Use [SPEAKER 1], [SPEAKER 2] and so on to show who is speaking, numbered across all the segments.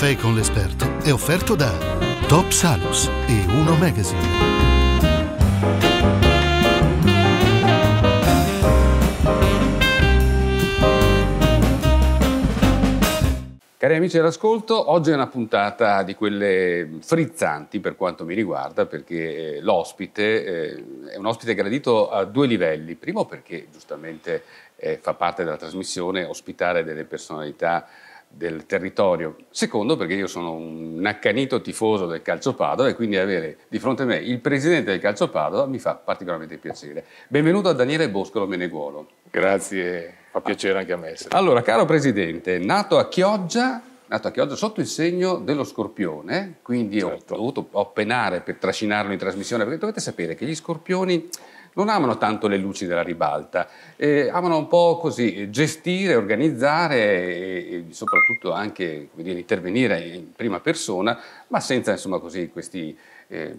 [SPEAKER 1] caffè con l'esperto è offerto da Top Salus e Uno Magazine.
[SPEAKER 2] Cari amici dell'ascolto, oggi è una puntata di quelle frizzanti per quanto mi riguarda, perché eh, l'ospite eh, è un ospite gradito a due livelli. Primo perché giustamente eh, fa parte della trasmissione ospitare delle personalità del territorio, secondo perché io sono un accanito tifoso del calcio Padova e quindi avere di fronte a me il presidente del calcio Padova mi fa particolarmente piacere. Benvenuto a Daniele Boscolo Meneguolo. Grazie, fa piacere anche a me. Essere. Allora, caro presidente, nato a Chioggia, nato a Chioggia sotto il segno dello scorpione, quindi certo. ho dovuto ho penare per trascinarlo in trasmissione, perché dovete sapere che gli scorpioni non amano tanto le luci della ribalta, eh, amano un po' così eh, gestire, organizzare e, e soprattutto anche dire, intervenire in prima persona, ma senza insomma così questi... Eh,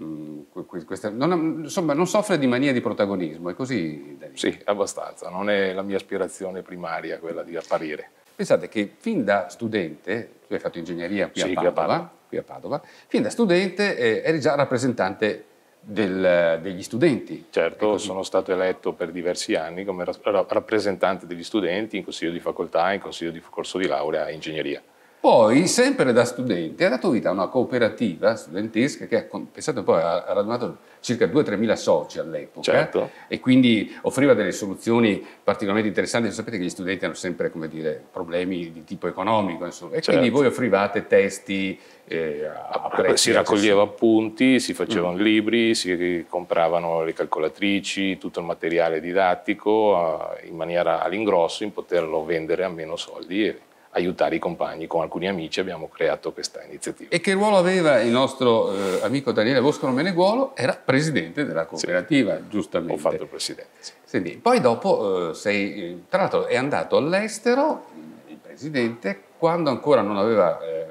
[SPEAKER 2] questa, non, insomma, non soffre di mania di protagonismo, è così? Danilo? Sì, abbastanza, non è la mia aspirazione primaria quella di apparire. Pensate che fin da studente, tu hai fatto ingegneria qui, sì, a, Padova, qui a, Padova, fin da studente eh, eri già rappresentante del, degli studenti. Certo, ecco, sono stato eletto per
[SPEAKER 3] diversi anni come rappresentante degli studenti in consiglio di facoltà, in consiglio di corso di laurea
[SPEAKER 2] in ingegneria. Poi, sempre da studente, ha dato vita a una cooperativa studentesca che, pensate un po', ha radunato circa 2-3 mila soci all'epoca certo. e quindi offriva delle soluzioni particolarmente interessanti. Sapete che gli studenti hanno sempre dire, problemi di tipo economico, insomma. e certo. quindi voi offrivate testi eh, a ah, prezzi. Si raccoglieva
[SPEAKER 3] appunti, si facevano mm. libri, si compravano le calcolatrici, tutto il materiale didattico eh, in maniera all'ingrosso in poterlo vendere a meno soldi aiutare i compagni. Con alcuni amici abbiamo creato questa iniziativa.
[SPEAKER 2] E che ruolo aveva il nostro eh, amico Daniele Boscolo Meneguolo? Era presidente della cooperativa, sì, giustamente. Ho fatto il presidente. Sì. Senti, poi dopo eh, sei, tra l'altro è andato all'estero, il presidente, quando ancora non aveva, eh,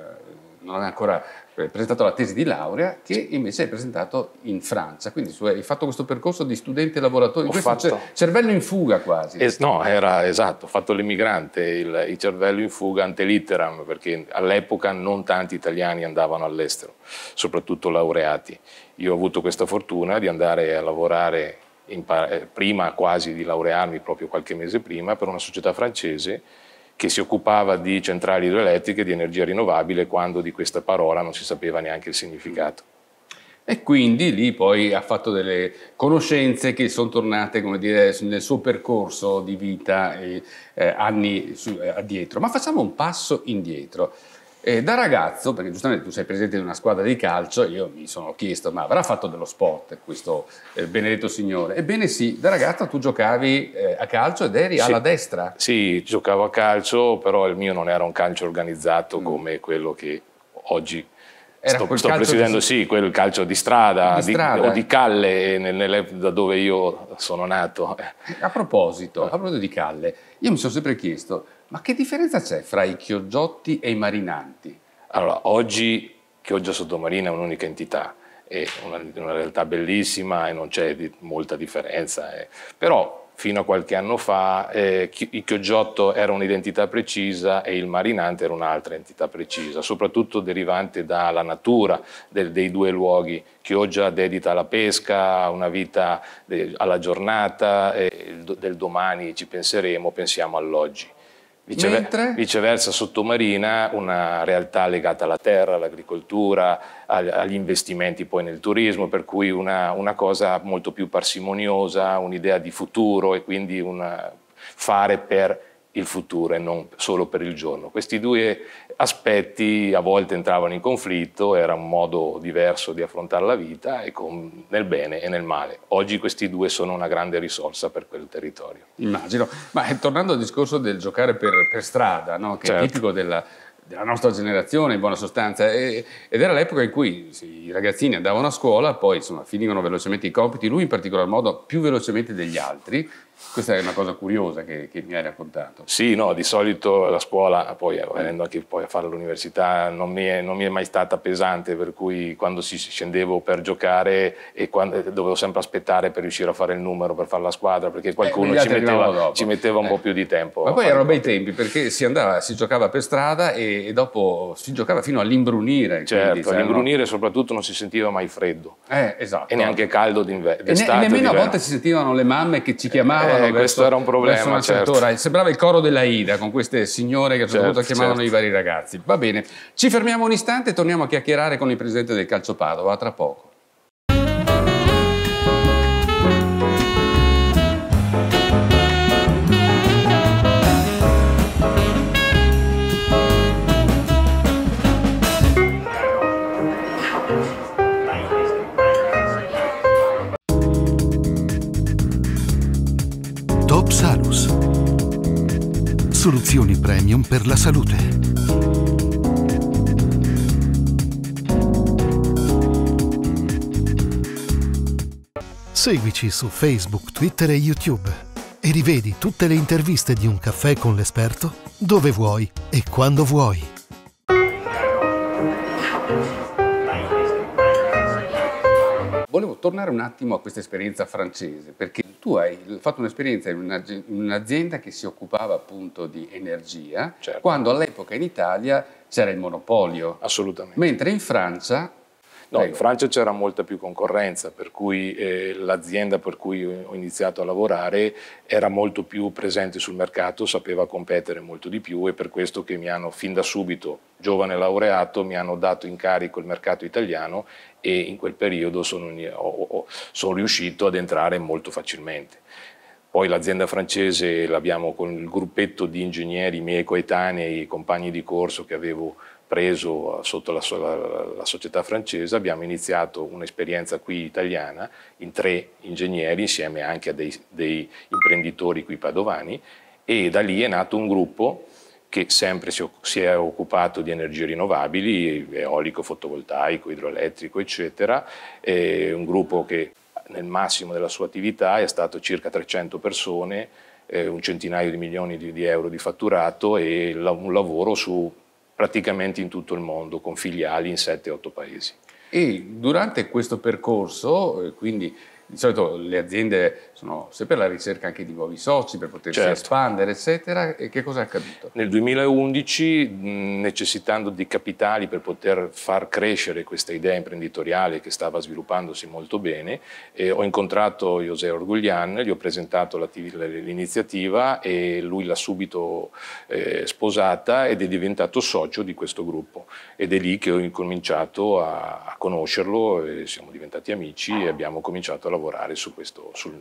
[SPEAKER 2] non aveva ancora presentato la tesi di laurea che invece hai presentato in Francia, quindi hai fatto questo percorso di studente lavoratore, fatto... cervello in fuga quasi.
[SPEAKER 3] Es, no, era esatto, ho fatto l'immigrante, il, il, cervello in fuga ante litteram, perché all'epoca non tanti italiani andavano all'estero, soprattutto laureati. Io ho avuto questa fortuna di andare a lavorare in, eh, prima quasi di laurearmi, proprio qualche mese prima, per una società francese che si occupava di centrali idroelettriche, di energia rinnovabile, quando di questa parola non si sapeva neanche il significato.
[SPEAKER 2] E quindi lì poi ha fatto delle conoscenze che sono tornate dire, nel suo percorso di vita eh, anni su, eh, addietro. Ma facciamo un passo indietro. E da ragazzo, perché giustamente tu sei presidente di una squadra di calcio, io mi sono chiesto, ma avrà fatto dello sport questo eh, benedetto signore? Ebbene sì, da ragazzo tu giocavi eh, a calcio ed eri sì, alla destra.
[SPEAKER 3] Sì, giocavo a calcio, però il mio non era un calcio organizzato mm. come quello che oggi era sto, sto precisando di... sì, quel calcio di strada, di strada. Di, o di Calle, nel, nel, da dove io sono nato.
[SPEAKER 2] A proposito, a proposito di Calle, io mi sono sempre chiesto, ma che differenza c'è fra i chioggiotti e i marinanti? Allora, oggi Chioggia Sottomarina è un'unica entità,
[SPEAKER 3] è una, una realtà bellissima e non c'è molta differenza, eh. però fino a qualche anno fa eh, il chioggiotto era un'identità precisa e il marinante era un'altra entità precisa, soprattutto derivante dalla natura del, dei due luoghi. Chioggia dedita alla pesca, una vita de, eh, alla giornata, eh, del domani ci penseremo, pensiamo all'oggi.
[SPEAKER 2] Vicever- Mentre...
[SPEAKER 3] Viceversa sottomarina, una realtà legata alla terra, all'agricoltura, agli investimenti poi nel turismo, per cui una, una, cosa molto più parsimoniosa, un'idea di futuro e quindi un fare per il futuro e non solo per il giorno. Questi due aspetti a volte entravano in conflitto, era un modo diverso di affrontare la vita e con, nel bene e nel male. Oggi questi due sono una grande risorsa per quel territorio.
[SPEAKER 2] Immagino, ma eh, tornando al discorso del giocare per, per strada, no? che certo. è tipico della, della nostra generazione in buona sostanza ed era l'epoca in cui i ragazzini andavano a scuola poi insomma, finivano velocemente i compiti lui in particolar modo più velocemente degli altri questa è una cosa curiosa che, che, mi hai raccontato. Sì, no, di solito la scuola, poi eh, venendo
[SPEAKER 3] anche poi a fare l'università, non, non mi, è, mai stata pesante, per cui quando si scendevo per giocare e quando, eh, dovevo sempre aspettare per riuscire a fare il numero, per fare la squadra, perché eh, qualcuno ci, metteva, ci, metteva, un eh. po' più di tempo. Ma poi erano
[SPEAKER 2] bei tempi, perché si andava, si giocava per strada e, e dopo si giocava fino all'imbrunire. Certo, all'imbrunire no? soprattutto non si sentiva mai freddo. Eh, esatto. E neanche caldo d'estate. E, ne, e nemmeno a volte si sentivano le mamme che ci chiamavano orientavano. Eh, eh questo era un problema. Una certo. certa ora. Sembrava il coro della Ida con queste signore che a un certo chiamavano certo. i vari ragazzi. Va bene, ci fermiamo un istante e torniamo a chiacchierare con il presidente del Calcio Padova. tra poco.
[SPEAKER 1] Soluzioni premium per la salute. Seguici su Facebook, Twitter e YouTube e rivedi tutte le interviste di un caffè con l'esperto dove vuoi e quando vuoi.
[SPEAKER 2] Volevo tornare un attimo a questa esperienza francese, perché tu hai fatto un'esperienza in un'azienda che si occupava appunto di energia, certo. quando all'epoca in Italia c'era il monopolio. Assolutamente. Mentre in Francia... No, prego. in Francia c'era
[SPEAKER 3] molta più concorrenza, per cui eh, l'azienda per cui ho iniziato a lavorare era molto più presente sul mercato, sapeva competere molto di più e per questo che mi hanno fin da subito, giovane laureato, mi hanno dato in carico il mercato italiano e in quel periodo sono, sono riuscito ad entrare molto facilmente. Poi l'azienda francese l'abbiamo con il gruppetto di ingegneri miei coetanei, compagni di corso che avevo preso eh, sotto la, la, la, società francese, abbiamo iniziato un'esperienza qui italiana in tre ingegneri insieme anche a dei, dei imprenditori qui padovani e da lì è nato un gruppo che sempre si è occupato di energie rinnovabili, eolico, fotovoltaico, idroelettrico, eccetera, è un gruppo che nel massimo della sua attività è stato circa 300 persone, eh, un centinaio di milioni di, euro di fatturato e un lavoro su
[SPEAKER 2] praticamente in tutto il mondo, con filiali in 7-8 paesi. E durante questo percorso, eh, quindi di solito le aziende sono sempre alla ricerca anche di nuovi soci per potersi certo. espandere, eccetera. E che cosa è accaduto? Nel 2011,
[SPEAKER 3] necessitando di capitali per poter far crescere questa idea imprenditoriale che stava sviluppandosi molto bene, eh, ho incontrato José Orguglian, gli ho presentato l'iniziativa e lui l'ha subito eh, sposata ed è diventato socio di questo gruppo. Ed è lì che ho incominciato a, a conoscerlo, siamo diventati amici ah. e abbiamo cominciato a lavorare lavorare su questo. Sul,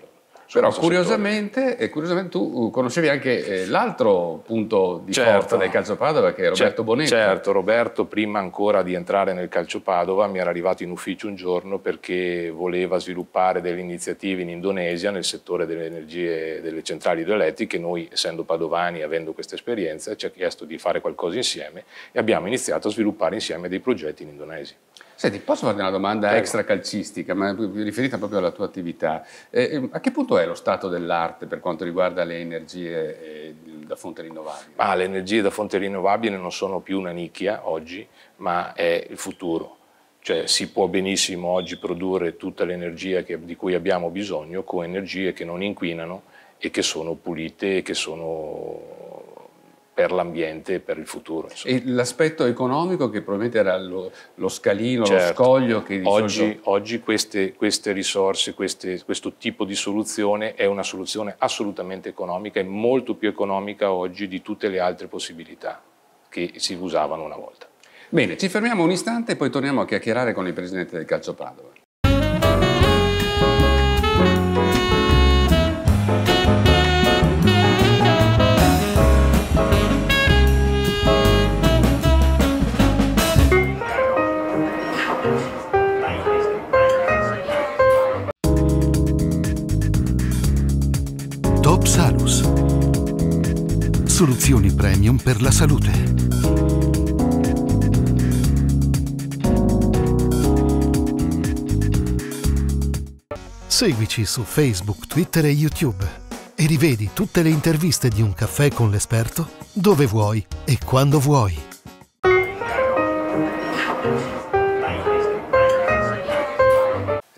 [SPEAKER 2] Però questo curiosamente, curiosamente, tu uh, conoscevi anche eh, l'altro punto di certo. forza del calcio Padova che è Roberto C- Bonetti.
[SPEAKER 3] Certo, Roberto prima ancora di entrare nel calcio Padova mi era arrivato in ufficio un giorno perché voleva sviluppare delle iniziative in Indonesia nel settore delle energie delle centrali idroelettriche. Noi essendo padovani avendo questa esperienza ci ha chiesto di fare qualcosa insieme
[SPEAKER 2] e abbiamo iniziato a sviluppare insieme dei progetti in Indonesia. Senti, posso fare una domanda Prego. extra calcistica, ma riferita proprio alla tua attività. Eh, eh, a che punto è lo stato dell'arte per quanto riguarda le energie eh, da fonte rinnovabile? Ah, le energie da fonte rinnovabile non sono
[SPEAKER 3] più una nicchia oggi, ma è il futuro. Cioè si può benissimo oggi produrre tutta l'energia che, di cui abbiamo bisogno con energie che non inquinano e che sono pulite e che sono per l'ambiente e per il futuro. Insomma.
[SPEAKER 2] E l'aspetto economico che probabilmente era lo, lo scalino, certo. lo scoglio che... Oggi,
[SPEAKER 3] oggi queste, queste, risorse, queste, questo tipo di soluzione è una soluzione assolutamente economica e molto più economica oggi di tutte le altre possibilità che si
[SPEAKER 2] usavano una volta. Bene, ci fermiamo un istante e poi torniamo a chiacchierare con il presidente del Calcio Padova.
[SPEAKER 1] Soluzioni premium per la salute. Seguici su Facebook, Twitter e YouTube e rivedi tutte le interviste di un caffè con l'esperto dove vuoi e quando vuoi.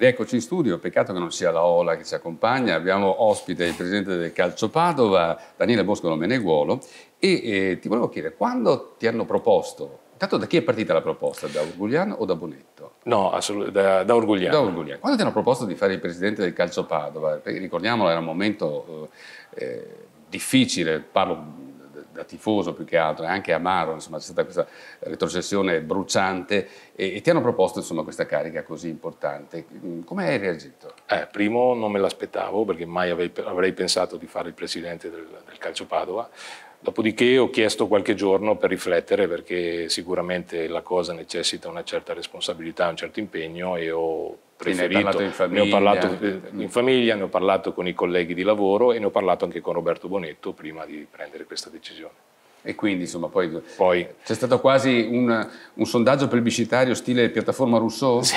[SPEAKER 2] Eccoci in studio, peccato che non sia la Ola che ci accompagna, abbiamo ospite il presidente del Calcio Padova, Daniele Boscolo Meneguolo, e eh, ti volevo chiedere, quando ti hanno proposto, intanto da chi è partita la proposta, da Urgugliano o da Bonetto? No, da, da Urgugliano. Da Urgugliano. Quando ti hanno proposto di fare il presidente del Calcio Padova, ricordiamolo era un momento eh, eh difficile, parlo da tifoso più che altro, è anche amaro, insomma, c'è stata questa retrocessione bruciante e, e ti hanno proposto insomma, questa carica così importante. Mm, come hai reagito? Eh, primo non me l'aspettavo perché mai avrei, avrei, pensato di
[SPEAKER 3] fare il presidente del, del Calcio Padova, Dopodiché ho chiesto qualche giorno per riflettere perché sicuramente la cosa necessita una certa responsabilità, un certo impegno e ho preferito, sì, ne, famiglia, ne, ho parlato eh, in famiglia, ne ho parlato con i colleghi di lavoro e ne ho parlato
[SPEAKER 2] anche con Roberto Bonetto prima di prendere questa decisione. E quindi insomma poi, poi c'è stato quasi un, un, sondaggio plebiscitario stile piattaforma Rousseau? sì.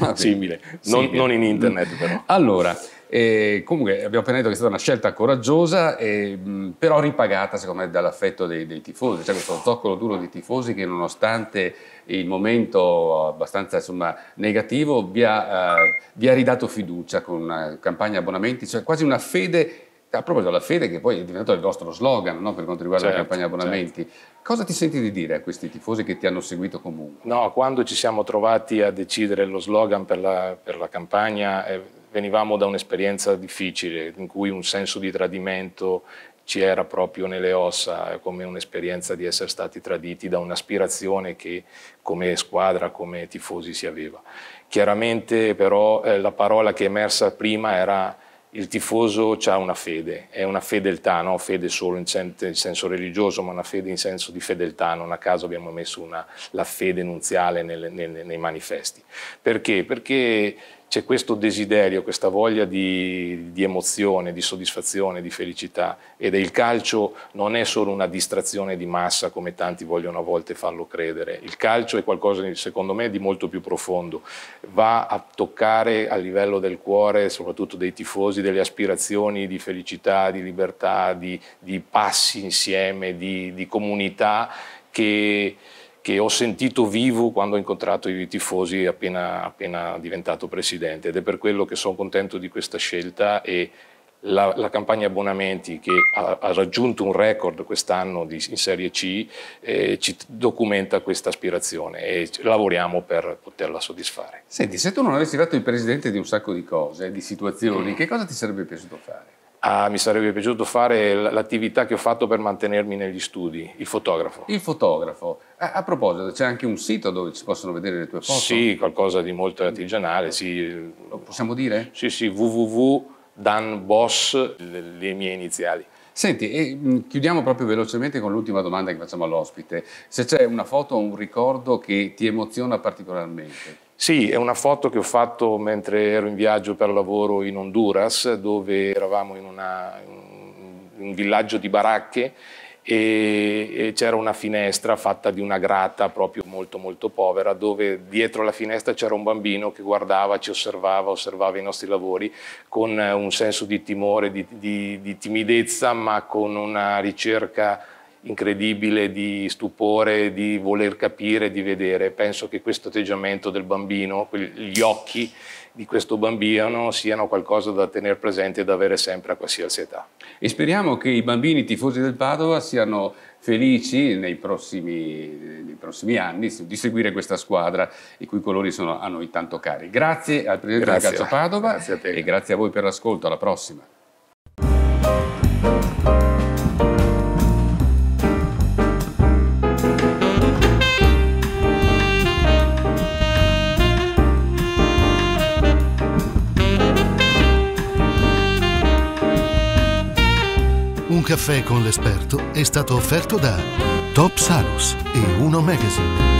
[SPEAKER 2] Ah, Simile, non, Simile, non in internet però. Allora... E comunque abbiamo appena detto che è stata una scelta coraggiosa, e, mh, però ripagata secondo me dall'affetto dei, dei tifosi, cioè questo zoccolo duro di tifosi che nonostante il momento abbastanza insomma, negativo vi ha, eh, vi ha, ridato fiducia con una eh, campagna abbonamenti, cioè quasi una fede, a proposito della fede che poi è diventato il vostro slogan no? per quanto riguarda certo, la campagna abbonamenti, certo. cosa ti senti di dire a questi tifosi che ti hanno seguito comunque? No, quando
[SPEAKER 3] ci siamo trovati a decidere lo slogan per la, per la campagna... Eh, venivamo da un'esperienza difficile in cui un senso di tradimento ci era proprio nelle ossa, come un'esperienza di essere stati traditi da un'aspirazione che come squadra, come tifosi si aveva. Chiaramente però eh, la parola che è emersa prima era il tifoso ha una fede, è una fedeltà, non fede solo in, senso religioso, ma una fede in senso di fedeltà, non a caso abbiamo messo una, la fede nuziale nel, nel, nei manifesti. Perché? Perché c'è questo desiderio, questa voglia di, di, emozione, di soddisfazione, di felicità ed il calcio non è solo una distrazione di massa come tanti vogliono a volte farlo credere, il calcio è qualcosa secondo me di molto più profondo, va a toccare a livello del cuore soprattutto dei tifosi delle aspirazioni di felicità, di libertà, di, di passi insieme, di, di comunità che che ho sentito vivo quando ho incontrato i tifosi appena, appena diventato presidente ed è per quello che sono contento di questa scelta e la, la campagna abbonamenti che ha, ha raggiunto un record quest'anno in Serie C eh, ci documenta questa aspirazione e lavoriamo per poterla soddisfare.
[SPEAKER 2] Senti, se tu non avessi fatto il presidente di un sacco di cose, di situazioni, mm. che cosa ti sarebbe piaciuto fare? Ah,
[SPEAKER 3] mi sarebbe piaciuto fare l'attività che ho fatto per mantenermi negli studi, il fotografo.
[SPEAKER 2] Il fotografo. A, a proposito, c'è anche un sito dove si possono vedere le tue foto? Sì, qualcosa di molto artigianale. Sì. Lo possiamo dire? Sì, sì, www.danboss, le, le mie iniziali. Senti, e mm, chiudiamo proprio velocemente con l'ultima domanda che facciamo all'ospite. Se c'è una foto o un ricordo che ti emoziona particolarmente? Sì, è una foto
[SPEAKER 3] che ho fatto mentre ero in viaggio per lavoro in Honduras, dove eravamo in, una, in un villaggio di baracche e, e c'era una finestra fatta di una grata proprio molto molto povera dove dietro la finestra c'era un bambino che guardava, ci osservava, osservava i nostri lavori con un senso di timore, di, di, di timidezza ma con una ricerca incredibile di stupore, di voler capire, di vedere. Penso che questo atteggiamento del bambino, gli occhi di questo bambino siano qualcosa da tenere presente e da avere sempre a qualsiasi
[SPEAKER 2] età. E speriamo che i bambini tifosi del Padova siano felici nei prossimi, nei prossimi anni di seguire questa squadra i cui colori sono a noi tanto cari. Grazie al Presidente grazie, del Calcio Padova grazie e grazie a voi per l'ascolto. Alla prossima.
[SPEAKER 1] caffè con l'esperto è stato offerto da Top Salus e Uno Magazine.